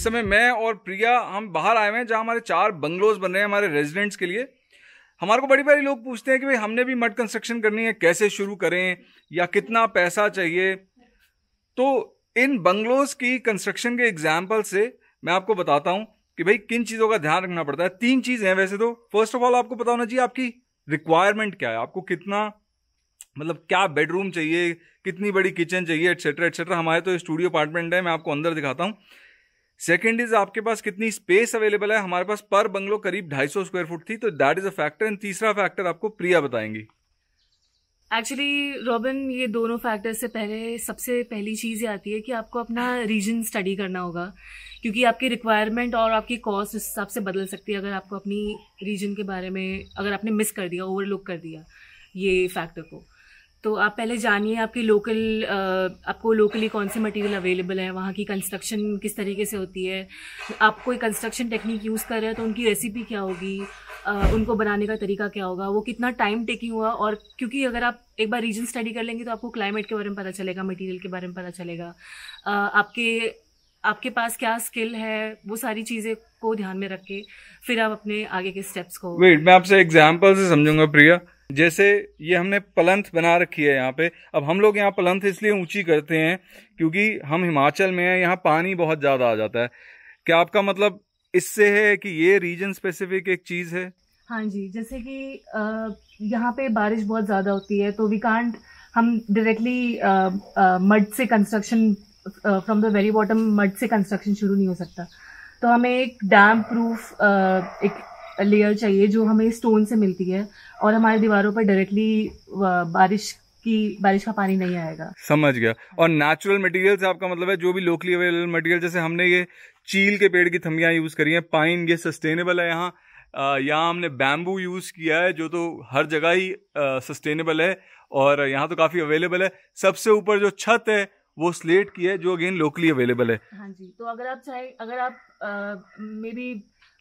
इस समय मैं और प्रिया हम बाहर आए हुए हैं जहाँ हमारे चार बंगलोज बन रहे हैं हमारे रेजिडेंट्स के लिए हमारे को बड़ी बारी लोग पूछते हैं कि भाई हमने भी मड कंस्ट्रक्शन करनी है कैसे शुरू करें या कितना पैसा चाहिए तो इन बंगलोज की कंस्ट्रक्शन के एग्जाम्पल से मैं आपको बताता हूँ कि भाई किन चीज़ों का ध्यान रखना पड़ता है तीन चीज़ें हैं वैसे तो फर्स्ट ऑफ ऑल आपको पता होना चाहिए आपकी रिक्वायरमेंट क्या है आपको कितना मतलब क्या बेडरूम चाहिए कितनी बड़ी किचन चाहिए एट्सेट्रा एट्सेट्रा हमारे तो स्टूडियो अपार्टमेंट है मैं आपको अंदर दिखाता हूँ सेकेंड इज आपके पास कितनी स्पेस अवेलेबल है हमारे पास पर बंगलो करीब 250 स्क्वायर फुट थी तो that is a factor and तीसरा फैक्टर आपको प्रिया बताएंगी एक्चुअली रॉबिन ये दोनों फैक्टर से पहले सबसे पहली चीज़ ये आती है कि आपको अपना रीजन स्टडी करना होगा क्योंकि आपकी रिक्वायरमेंट और आपकी कॉस्ट उस हिसाब से बदल सकती है अगर आपको अपनी रीजन के बारे में अगर आपने मिस कर दिया ओवरलुक कर दिया ये फैक्टर को तो आप पहले जानिए आपके लोकल आपको लोकली कौन से मटेरियल अवेलेबल है वहाँ की कंस्ट्रक्शन किस तरीके से होती है आप कोई कंस्ट्रक्शन टेक्निक यूज़ कर रहे हैं तो उनकी रेसिपी क्या होगी उनको बनाने का तरीका क्या होगा वो कितना टाइम टेकिंग हुआ और क्योंकि अगर आप एक बार रीजन स्टडी कर लेंगे तो आपको क्लाइमेट के बारे में पता चलेगा मटीरियल के बारे में पता चलेगा आपके आपके पास क्या स्किल है वो सारी चीज़ें को ध्यान में रख के फिर आप अपने आगे के स्टेप्स को वेट मैं आपसे एग्जाम्पल से समझूंगा प्रिया जैसे ये हमने पलंथ बना रखी है यहाँ पे अब हम लोग यहाँ पलंथ इसलिए ऊंची करते हैं क्योंकि हम हिमाचल में हैं यहाँ पानी बहुत ज़्यादा आ जाता है क्या आपका मतलब इससे है कि ये रीजन स्पेसिफिक एक चीज़ है हाँ जी जैसे कि यहाँ पे बारिश बहुत ज़्यादा होती है तो वी कांट हम डायरेक्टली मड से construction from the very bottom mud से कंस्ट्रक्शन शुरू नहीं हो सकता तो हमें एक डैम प्रूफ एक लेयर चाहिए जो हमें स्टोन से मिलती है और हमारे दीवारों पर डायरेक्टली बारिश कि बारिश का पानी नहीं आएगा समझ गया और नेचुरल मटेरियल से आपका मतलब है जो भी लोकली अवेलेबल मटेरियल जैसे हमने ये चील के पेड़ की थमियाँ यूज करी हैं पाइन ये सस्टेनेबल है यहाँ यहाँ हमने बैम्बू यूज़ किया है जो तो हर जगह ही सस्टेनेबल है और यहाँ तो काफ़ी अवेलेबल है सबसे ऊपर जो छत है वो स्लेट की है जो अगेन लोकली अवेलेबल है हाँ जी तो अगर आप चाहे अगर आप मे बी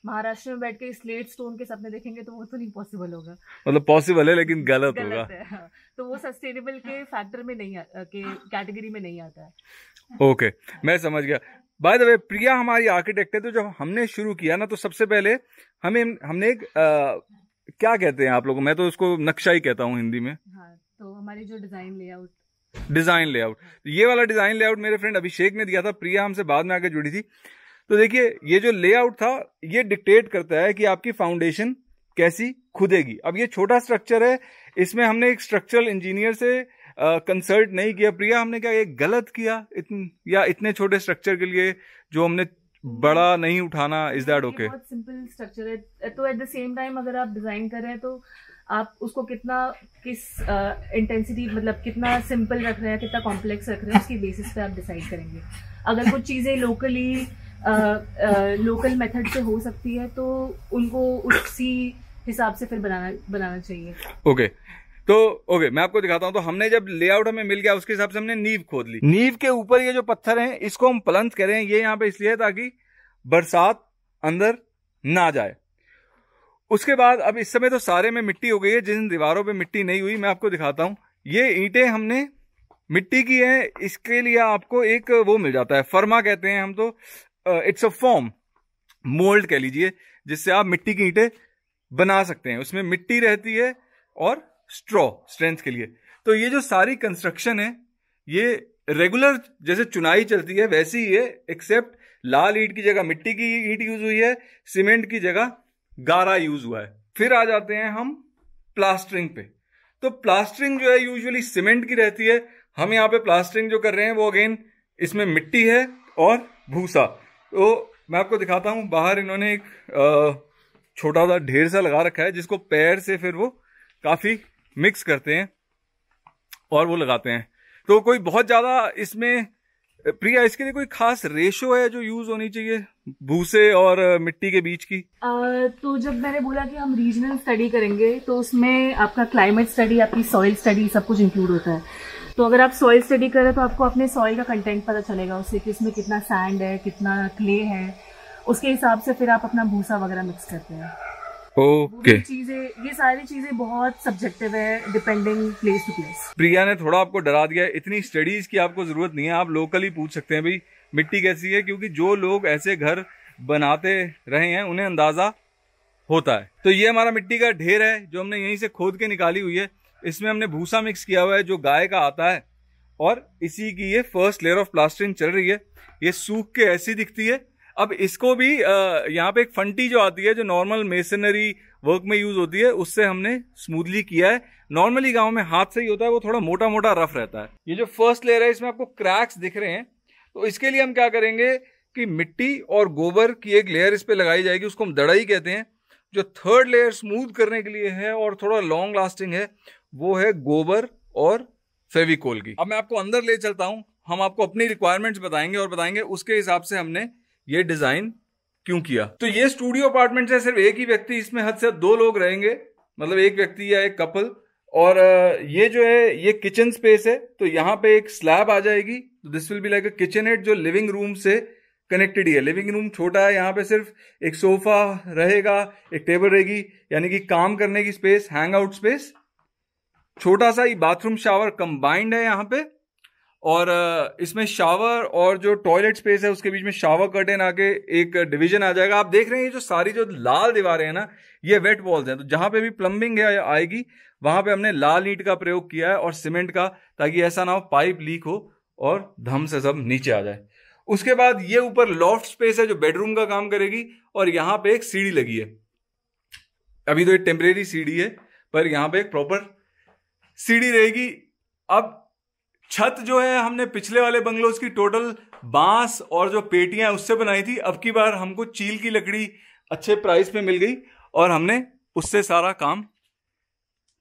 महाराष्ट्र में बैठ के स्लेट स्टोन के सपने देखेंगे तो वो तो नहीं पॉसिबल होगा मतलब पॉसिबल है लेकिन गलत, गलत होगा है, हाँ। तो वो सस्टेनेबल के फैक्टर में नहीं के कैटेगरी में नहीं आता है ओके मैं समझ गया बाय द वे प्रिया हमारी आर्किटेक्ट है तो जब हमने शुरू किया ना तो सबसे पहले हमें हमने एक आ, क्या कहते हैं आप लोगों मैं तो उसको नक्शा ही कहता हूँ हिंदी में हाँ, तो हमारी जो डिजाइन लेआउट डिजाइन लेआउट ये वाला डिजाइन लेआउट मेरे फ्रेंड अभिषेक ने दिया था प्रिया हमसे बाद में आके जुड़ी थी तो देखिए ये जो लेआउट था ये डिक्टेट करता है कि आपकी फाउंडेशन कैसी खुदेगी अब ये छोटा स्ट्रक्चर है इसमें हमने एक स्ट्रक्चरल इंजीनियर से कंसल्ट नहीं किया प्रिया हमने क्या ये गलत किया इतन, या इतने छोटे स्ट्रक्चर के लिए जो हमने बड़ा नहीं उठाना इज दैट ओके बहुत सिंपल स्ट्रक्चर है तो एट द सेम टाइम अगर आप डिजाइन कर रहे हैं तो आप उसको कितना किस इंटेंसिटी uh, मतलब कितना सिंपल रख रहे हैं कितना कॉम्प्लेक्स रख रहे हैं उसकी बेसिस पे आप डिसाइड करेंगे अगर कुछ चीजें लोकली लोकल मेथड से हो सकती है तो उनको उसी हिसाब से फिर बनाना बनाना चाहिए ओके okay. तो ओके मैं आपको दिखाता हूँ तो हमने जब लेआउट हमें मिल गया उसके हिसाब से हमने नींव खोद ली नींव के ऊपर ये जो पत्थर हैं इसको हम पलंत करें ये यहाँ पे इसलिए ताकि बरसात अंदर ना जाए उसके बाद अब इस समय तो सारे में मिट्टी हो गई है जिन दीवारों पे मिट्टी नहीं हुई मैं आपको दिखाता हूँ ये ईटे हमने मिट्टी की है इसके लिए आपको एक वो मिल जाता है फर्मा कहते हैं हम तो इट्स अ फॉर्म मोल्ड कह लीजिए जिससे आप मिट्टी की ईंटें बना सकते हैं उसमें मिट्टी रहती है और स्ट्रॉ स्ट्रेंथ के लिए तो ये जो सारी कंस्ट्रक्शन है ये रेगुलर जैसे चुनाई चलती है वैसी ही है एक्सेप्ट लाल ईट की जगह मिट्टी की ईट यूज हुई है सीमेंट की जगह गारा यूज हुआ है फिर आ जाते हैं हम प्लास्टरिंग पे तो प्लास्टरिंग जो है यूजुअली सीमेंट की रहती है हम यहाँ पे प्लास्टरिंग जो कर रहे हैं वो अगेन इसमें मिट्टी है और भूसा तो मैं आपको दिखाता हूँ बाहर इन्होंने एक छोटा सा ढेर सा लगा रखा है जिसको पैर से फिर वो काफ़ी मिक्स करते हैं और वो लगाते हैं तो कोई बहुत ज़्यादा इसमें प्रिया इसके लिए कोई खास रेशो है जो यूज होनी चाहिए भूसे और मिट्टी के बीच की आ, तो जब मैंने बोला कि हम रीजनल स्टडी करेंगे तो उसमें आपका क्लाइमेट स्टडी आपकी सॉइल स्टडी सब कुछ इंक्लूड होता है तो अगर आप सॉइल स्टडी करें तो आपको अपने सॉइल का कंटेंट पता चलेगा उससे कि उसमें कितना सैंड है कितना क्ले है उसके हिसाब से फिर आप अपना भूसा वगैरह मिक्स करते हैं ओके okay. चीजें ये सारी चीजें बहुत सब्जेक्टिव है depending place to place Priya ने थोड़ा आपको डरा दिया इतनी स्टडीज की आपको जरूरत नहीं है आप लोकली पूछ सकते हैं भाई मिट्टी कैसी है क्योंकि जो लोग ऐसे घर बनाते रहे हैं उन्हें अंदाजा होता है तो ये हमारा मिट्टी का ढेर है जो हमने यहीं से खोद के निकाली हुई है इसमें हमने भूसा मिक्स किया हुआ है जो गाय का आता है और इसी की ये फर्स्ट लेयर ऑफ प्लास्टरिंग चल रही है ये सूख के ऐसी दिखती है अब इसको भी यहाँ पे एक फंटी जो आती है जो नॉर्मल मेसनरी वर्क में यूज होती है उससे हमने स्मूथली किया है नॉर्मली गाँव में हाथ से ही होता है वो थोड़ा मोटा मोटा रफ रहता है ये जो फर्स्ट लेयर है इसमें आपको क्रैक्स दिख रहे हैं तो इसके लिए हम क्या करेंगे कि मिट्टी और गोबर की एक लेयर इस पर लगाई जाएगी उसको हम दड़ाई कहते हैं जो थर्ड लेयर स्मूथ करने के लिए है और थोड़ा लॉन्ग लास्टिंग है वो है गोबर और फेविकोल की अब मैं आपको अंदर ले चलता हूँ हम आपको अपनी रिक्वायरमेंट्स बताएंगे और बताएंगे उसके हिसाब से हमने ये डिजाइन क्यों किया तो ये स्टूडियो अपार्टमेंट है सिर्फ एक ही व्यक्ति इसमें हद से दो लोग रहेंगे मतलब एक व्यक्ति या एक कपल और ये जो है ये किचन स्पेस है तो यहाँ पे एक स्लैब आ जाएगी तो this will be like a kitchen hat जो लिविंग रूम से कनेक्टेड ही है लिविंग रूम छोटा है यहाँ पे सिर्फ एक सोफा रहेगा एक टेबल रहेगी यानी कि काम करने की स्पेस हैंग आउट स्पेस छोटा सा ही बाथरूम शावर कंबाइंड है यहाँ पे और इसमें शावर और जो टॉयलेट स्पेस है उसके बीच में शावर कर्टेन आके एक डिवीजन आ जाएगा आप देख रहे हैं जो सारी जो लाल दीवारें हैं ना ये वेट वॉल्स हैं तो जहां पे भी प्लम्बिंग है आएगी वहां पे हमने लाल ईट का प्रयोग किया है और सीमेंट का ताकि ऐसा ना हो पाइप लीक हो और धम से सब नीचे आ जाए उसके बाद ये ऊपर लॉफ्ट स्पेस है जो बेडरूम का काम करेगी और यहाँ पे एक सीढ़ी लगी है अभी तो एक टेम्परेरी सीढ़ी है पर यहाँ पे एक प्रॉपर सीढ़ी रहेगी अब छत जो है हमने पिछले वाले बंगलोज की टोटल बांस और जो पेटियां उससे बनाई थी अब की बार हमको चील की लकड़ी अच्छे प्राइस पे मिल गई और हमने उससे सारा काम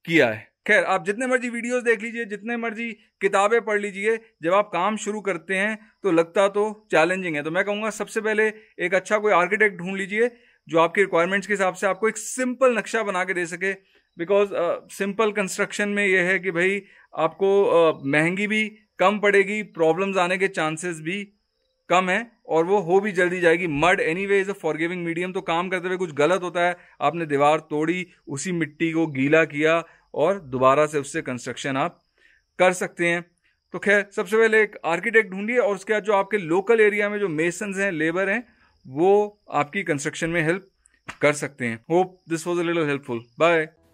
किया है खैर आप जितने मर्जी वीडियोस देख लीजिए जितने मर्जी किताबें पढ़ लीजिए जब आप काम शुरू करते हैं तो लगता तो चैलेंजिंग है तो मैं कहूँगा सबसे पहले एक अच्छा कोई आर्किटेक्ट ढूंढ लीजिए जो आपकी रिक्वायरमेंट्स के हिसाब से आपको एक सिंपल नक्शा बना के दे सके बिकॉज सिंपल कंस्ट्रक्शन में यह है कि भाई आपको uh, महंगी भी कम पड़ेगी प्रॉब्लम्स आने के चांसेस भी कम है और वो हो भी जल्दी जाएगी mud anyway is a forgiving medium तो काम करते हुए कुछ गलत होता है आपने दीवार तोड़ी उसी मिट्टी को गीला किया और दोबारा से उससे कंस्ट्रक्शन आप कर सकते हैं तो खैर सबसे पहले एक आर्किटेक्ट ढूंढिए और उसके बाद जो आपके लोकल एरिया में जो मेसन हैं लेबर हैं वो आपकी कंस्ट्रक्शन में हेल्प कर सकते हैं hope this was a little helpful bye